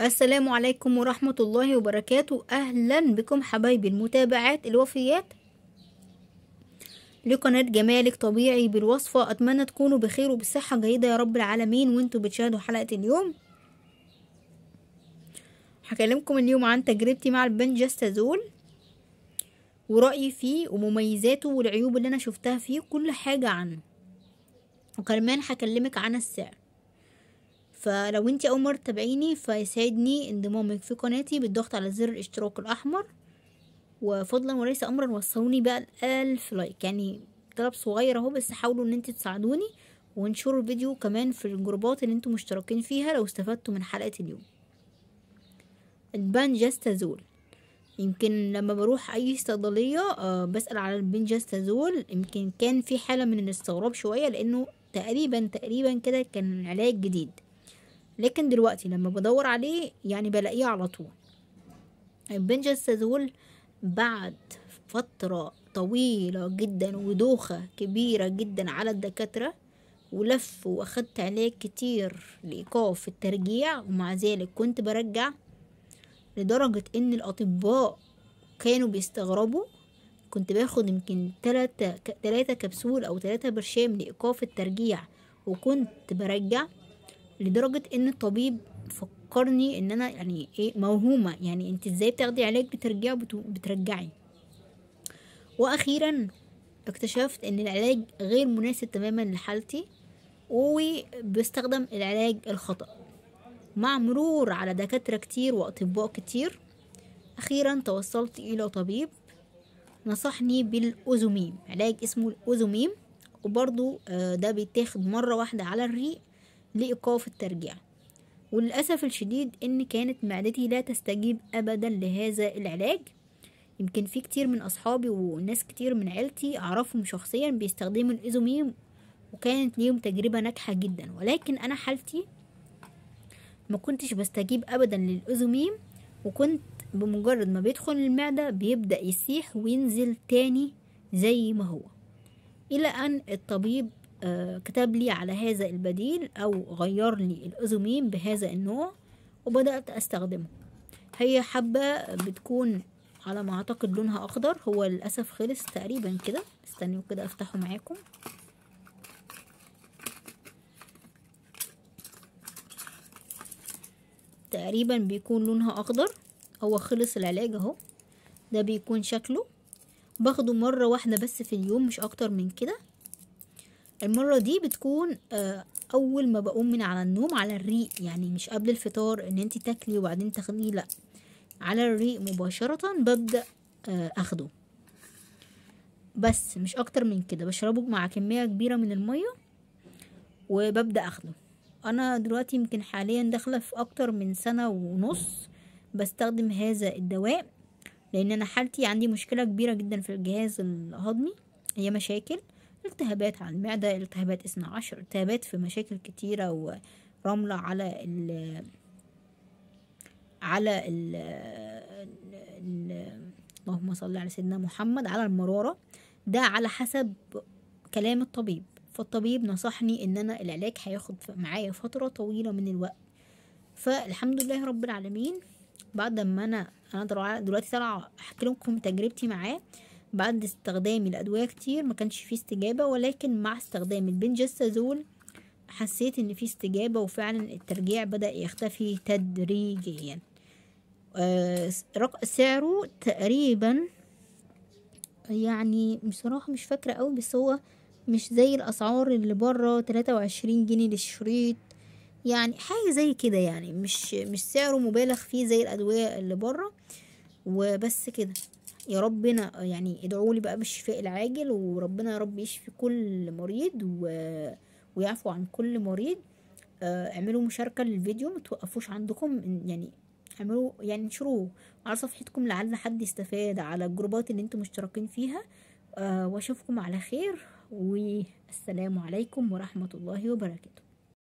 السلام عليكم ورحمة الله وبركاته أهلا بكم حبايبي المتابعات الوفيات لقناة جمالك طبيعي بالوصفة أتمنى تكونوا بخير وبصحة جيدة يا رب العالمين وانتوا بتشاهدوا حلقة اليوم هكلمكم اليوم عن تجربتي مع البنجستازول ورأيي فيه ومميزاته والعيوب اللي أنا شفتها فيه كل حاجة عنه وكمان هكلمك عن السعر فلو انت اول مرة تتابعيني فيسعدني انضمامك في قناتي بالضغط على زر الاشتراك الاحمر وفضلا وليس امرا وصلوني بقى الالف لايك يعني طلب صغير اهو بس حاولوا ان انت تساعدوني وانشروا الفيديو كمان في الجروبات اللي انتوا مشتركين فيها لو استفدتوا من حلقة اليوم البنجستازول يمكن لما بروح اي صيدليه آه، بسال على البنجستازول يمكن كان في حاله من الاستغراب شويه لانه تقريبا تقريبا كده كان علاج جديد لكن دلوقتي لما بدور عليه يعني بلاقيه على طول البنجل السازول بعد فترة طويلة جدا ودوخة كبيرة جدا على الدكاترة ولف واخدت علاج كتير لإيقاف الترجيع ومع ذلك كنت برجع لدرجة إن الأطباء كانوا بيستغربوا كنت باخد يمكن تلاتة كبسول أو تلاتة برشام لإيقاف الترجيع وكنت برجع لدرجه ان الطبيب فكرني ان انا يعني ايه موهومه يعني انت ازاي بتاخدي علاج بترجعي بترجعي واخيرا اكتشفت ان العلاج غير مناسب تماما لحالتي وبيستخدم العلاج الخطأ مع مرور على دكاترة كتير وأطباء كتير أخيرا توصلت إلى طبيب نصحني بالأوزوميم علاج اسمه الأوزوميم وبرضو آه، ده بيتاخد مرة واحدة على الريق لإيقاف الترجيع وللأسف الشديد إن كانت معدتي لا تستجيب أبدا لهذا العلاج يمكن في كتير من أصحابي وناس كتير من عيلتي أعرفهم شخصيا بيستخدموا الإيزوميم وكانت ليهم تجربة ناجحة جدا ولكن أنا حالتي ما كنتش بستجيب أبدا للإيزوميم وكنت بمجرد ما بيدخل المعدة بيبدأ يسيح وينزل تاني زي ما هو إلى أن الطبيب كتب لي على هذا البديل أو غير لي الأزومين بهذا النوع وبدأت أستخدمه هي حبة بتكون على ما أعتقد لونها أخضر هو للأسف خلص تقريبا كده استنوا كده أفتحه معاكم تقريبا بيكون لونها أخضر هو خلص العلاج اهو ده بيكون شكله باخده مرة واحدة بس في اليوم مش أكتر من كده المرة دي بتكون آه، أول ما بقوم من على النوم على الريق يعني مش قبل الفطار إن أنت تاكلي وبعدين تاخديه لأ على الريق مباشرة ببدأ آه، أخده بس مش أكتر من كده بشربه مع كمية كبيرة من المية وببدأ أخده أنا دلوقتي يمكن حاليا داخلة في أكتر من سنة ونص بستخدم هذا الدواء لأن أنا حالتي عندي مشكلة كبيرة جدا في الجهاز الهضمي هي مشاكل التهابات على المعدة التهابات اثنى عشر التهابات في مشاكل كتيرة ورملة على ال على ال اللهم صل على سيدنا محمد على المرارة ده على حسب كلام الطبيب فالطبيب نصحني ان انا العلاج هياخد معايا فترة طويلة من الوقت فالحمد لله رب العالمين بعد ما انا انا دلوقتي طالعه احكي لكم تجربتي معاه بعد استخدامي لأدوية كتير ما كانش فيه استجابة ولكن مع استخدام البنجستازول حسيت ان في استجابة وفعلا الترجيع بدأ يختفي تدريجيا آه سعره تقريبا يعني بصراحة مش فاكرة قوي بس هو مش زي الأسعار اللي بره تلاتة وعشرين جنيه للشريط يعني حاجة زي كده يعني مش مش سعره مبالغ فيه زي الأدوية اللي بره وبس كده يا ربنا يعني ادعوا لي بقى بالشفاء العاجل وربنا يا رب يشفي كل مريض و... ويعفو عن كل مريض آه، اعملوا مشاركة للفيديو متوقفوش عندكم يعني اعملوا يعني انشروه على صفحتكم لعل حد يستفاد على الجروبات اللي انتم مشتركين فيها آه، واشوفكم على خير والسلام عليكم ورحمة الله وبركاته